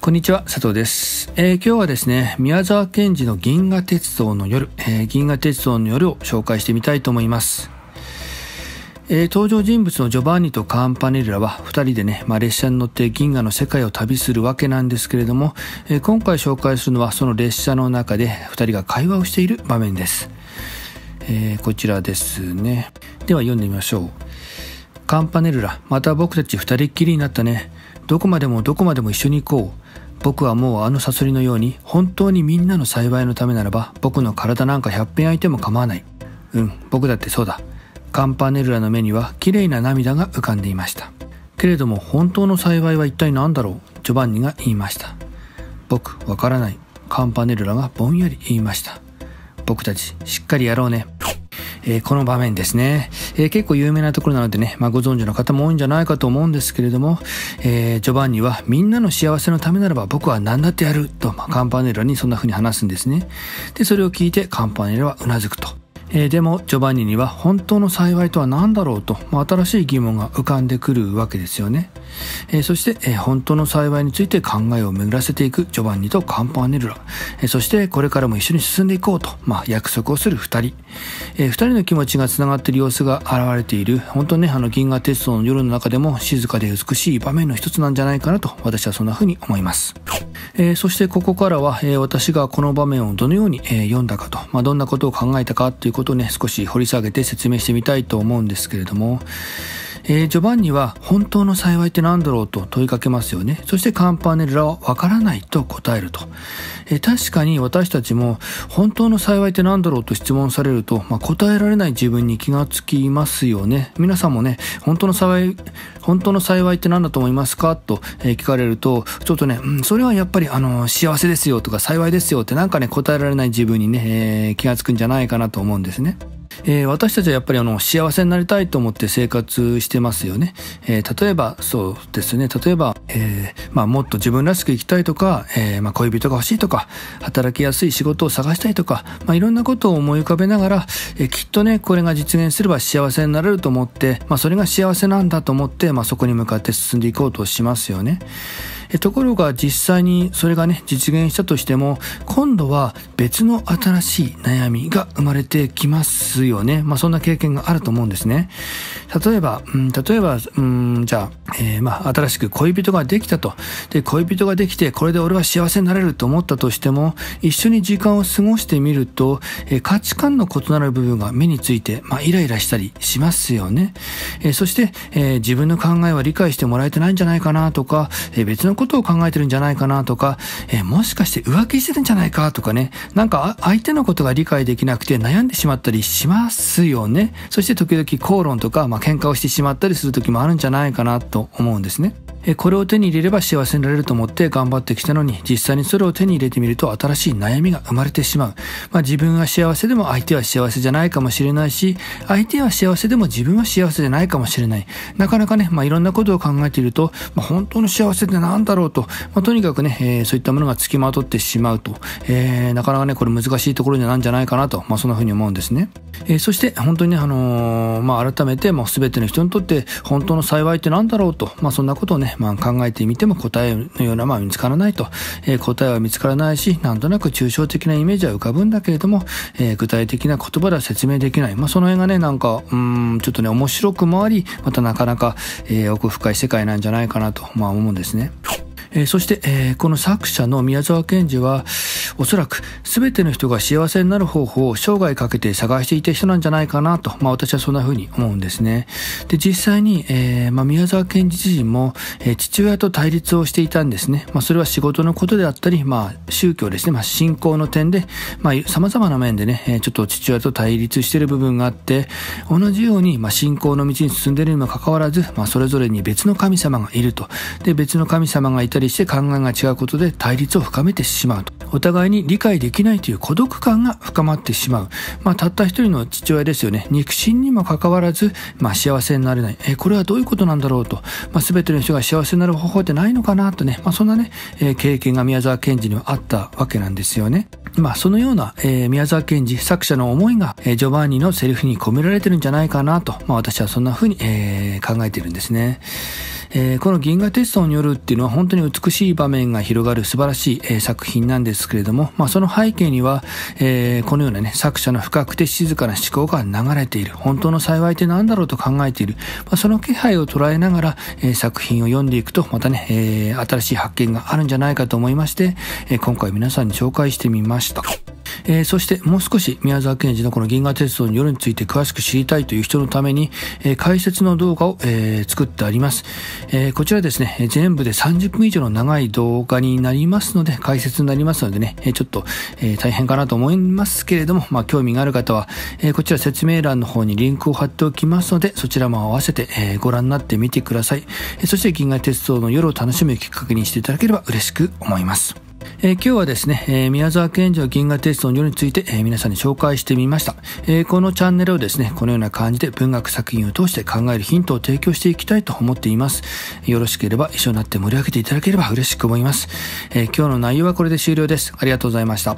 こんにちは、佐藤です、えー、今日はですね、宮沢賢治の銀河鉄道の夜、えー、銀河鉄道の夜を紹介してみたいと思います。えー、登場人物のジョバンニとカンパネルラは2人でね、まあ、列車に乗って銀河の世界を旅するわけなんですけれども、え今回紹介するのはその列車の中で2人が会話をしている場面です。えこちらですね。では読んでみましょう。カンパネルラ、また僕たち二人っきりになったね。どこまでもどこまでも一緒に行こう。僕はもうあのサソリのように、本当にみんなの幸いのためならば、僕の体なんか百遍空遍相手も構わない。うん、僕だってそうだ。カンパネルラの目には綺麗な涙が浮かんでいました。けれども本当の幸いは一体何だろうジョバンニが言いました。僕、わからない。カンパネルラがぼんやり言いました。僕たち、しっかりやろうね。えー、この場面ですね、えー、結構有名なところなのでね、まあ、ご存知の方も多いんじゃないかと思うんですけれども、えー、ジョバンニはみんなの幸せのためならば僕は何だってやると、まあ、カンパネラにそんな風に話すんですね。で、それを聞いてカンパネラはうなずくと。えー、でもジョバンニには本当の幸いとは何だろうと、まあ、新しい疑問が浮かんでくるわけですよね。えー、そして、えー、本当の幸いについて考えを巡らせていくジョバンニとカンパネルラ、えー、そしてこれからも一緒に進んでいこうと、まあ、約束をする二人、えー、二人の気持ちがつながっている様子が現れている本当ねあの銀河鉄道の夜の中でも静かで美しい場面の一つなんじゃないかなと私はそんな風に思います、えー、そしてここからは、えー、私がこの場面をどのように、えー、読んだかと、まあ、どんなことを考えたかということをね少し掘り下げて説明してみたいと思うんですけれどもえー、ジョバンニは本当の幸いって何だろうと問いかけますよね。そしてカンパネルラはわからないと答えると。えー、確かに私たちも本当の幸いって何だろうと質問されると、まあ、答えられない自分に気がつきますよね。皆さんもね、本当の幸い、本当の幸いって何だと思いますかと、え聞かれると、ちょっとね、うん、それはやっぱりあの、幸せですよとか幸いですよってなんかね、答えられない自分にね、えー、気がつくんじゃないかなと思うんですね。えー、私たちはやっぱりあの幸せになりたいと思って生活してますよね。えー、例えばそうですね例えば、えー、まあ、もっと自分らしく生きたいとか、えまあ、恋人が欲しいとか働きやすい仕事を探したいとか、まあ、いろんなことを思い浮かべながら、えきっとねこれが実現すれば幸せになれると思って、まそれが幸せなんだと思って、まそこに向かって進んでいこうとしますよね。えところが実際にそれがね、実現したとしても、今度は別の新しい悩みが生まれてきますよね。まあ、そんな経験があると思うんですね。例えば、うん、例えば、うん、じゃあ、えー、まあ、新しく恋人ができたと。で、恋人ができて、これで俺は幸せになれると思ったとしても、一緒に時間を過ごしてみると、えー、価値観の異なる部分が目について、まあ、イライラしたりしますよね。えー、そして、え自分の考えは理解してもらえてないんじゃないかなとか、え別のことを考えてるんじゃないかなとか、えもしかして浮気してるんじゃないかとかね、なんか相手のことが理解できなくて悩んでしまったりしますよね。そして時々口論とか、まあまあ、喧嘩をしてしまったりする時もあるんじゃないかなと思うんですね。これを手に入れれば幸せになれると思って頑張ってきたのに、実際にそれを手に入れてみると新しい悩みが生まれてしまう。まあ、自分は幸せでも相手は幸せじゃないかもしれないし、相手は幸せでも自分は幸せじゃないかもしれない。なかなかね、まあ、いろんなことを考えていると、まあ、本当の幸せって何だろうと、まあ、とにかくね、えー、そういったものが付きまとってしまうと、えー、なかなかね、これ難しいところなんじゃないかなと、まあ、そんな風に思うんですね。えー、そして本当にね、あのー、まあ、改めて、まあ、全ての人にとって本当の幸いって何だろうと、まあ、そんなことをね、まあ、考えてみても答えのような、まあ、見つからないと、えー、答えは見つからないし、なんとなく抽象的なイメージは浮かぶんだけれども、えー、具体的な言葉では説明できない。まあ、その辺がね、なんか、うん、ちょっとね、面白くもあり、またなかなか、えー、奥深い世界なんじゃないかなと、まあ、思うんですね。えー、そして、えー、この作者の宮沢賢治は、おそらく全ての人が幸せになる方法を生涯かけて探していた人なんじゃないかなと、まあ、私はそんな風に思うんですね。で、実際に、えー、まあ、宮沢賢治自身も、えー、父親と対立をしていたんですね。まあ、それは仕事のことであったり、まあ、宗教ですね、まあ、信仰の点で、まあ、様々な面でね、えちょっと父親と対立している部分があって、同じように、まあ、信仰の道に進んでいるにもかかわらず、まあ、それぞれに別の神様がいると。で、別の神様がいたりして考えが違うことで対立を深めてしまうと。お互いに理解できないという孤独感が深まってしまう。まあ、たった一人の父親ですよね。肉親にもかかわらず、まあ、幸せになれない。えこれはどういうことなんだろうと。まあ、全ての人が幸せになる方法ってないのかなとね。まあ、そんなね、えー、経験が宮沢賢治にはあったわけなんですよね。まあ、そのような、えー、宮沢賢治作者の思いが、えー、ジョバンニのセリフに込められてるんじゃないかなと、まあ、私はそんな風に、えー、考えてるんですね。えー、この銀河鉄道によるっていうのは本当に美しい場面が広がる素晴らしい、えー、作品なんですけれども、まあ、その背景には、えー、このようなね、作者の深くて静かな思考が流れている。本当の幸いって何だろうと考えている。まあ、その気配を捉えながら、え作品を読んでいくと、またね、え新しい発見があるんじゃないかと思いまして、え今回皆さんに紹介してみました。えー、そしてもう少し宮沢賢治のこの銀河鉄道に夜について詳しく知りたいという人のために、えー、解説の動画を、えー、作ってあります、えこちらですね、全部で30分以上の長い動画になりますので、解説になりますのでね、えちょっと、え大変かなと思いますけれども、まあ、興味がある方は、えこちら説明欄の方にリンクを貼っておきますので、そちらも合わせて、えご覧になってみてください。えそして銀河鉄道の夜を楽しむきっかけにしていただければ嬉しく思います。えー、今日はですね、えー、宮沢賢治の銀河鉄道のよについて、えー、皆さんに紹介してみました、えこのチャンネルをですね、このような感じで文学作品を通して考えるヒントを提供していきたいと思っています。よろしければ一緒になって盛り上げていただければ嬉しく思います。え今日の内容はこれで終了です。ありがとうございました。